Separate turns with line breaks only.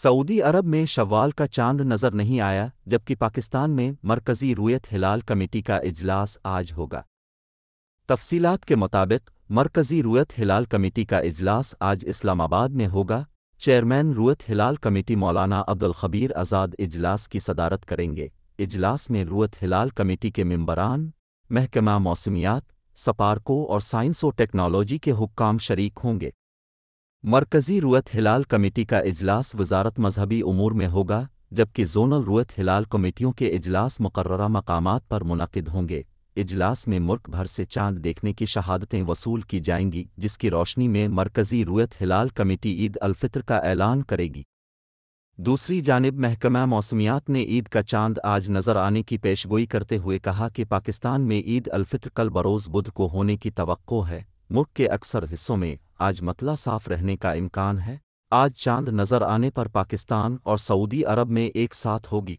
Saudi अरब में शवाल का चांद नजर नहीं आया जबकि पाकिस्तान में मरकजी रूयत हिलाल कमेटी का इजलास आज होगा तफसीलात के मुताबिक मरकजी रूयत हिलाल कमेटी का इजलास आज इस्लामाबाद में होगा चेयरमैन रूयत हिलाल कमेटी मौलाना अब्दुल खबीर आज़ाद इजलास की सदारत करेंगे इजलास में रूयत हिलाल कमेटी के मम्बरान महकमा मौसमियात सपारको और साइंस और टेक्नोलॉजी के हुक्काम शरीक होंगे मरकज़ी रुयत हिलाल कमेटी का इजलास वजारत मजहबी अमूर में होगा जबकि जोनल रुयत हिलाल कमेटियों के इजलास मुकर मकाम पर मुनद होंगे इजलास में मुल्क भर से चांद देखने की शहादतें वसूल की जाएंगी जिसकी रोशनी में मरकज़ी रुयत हिलाल कमेटी ईद अलफितर का ऐलान करेगी दूसरी जानब महकमा मौसमियात ने ईद का चांद आज नजर आने की पेशगोई करते हुए कहा कि पाकिस्तान में ईद अलफितर कल बरोज़ बुध को होने की तो है मुल्क के अक्सर हिस्सों में आज मतला साफ रहने का इम्कान है आज चांद नजर आने पर पाकिस्तान और सऊदी अरब में एक साथ होगी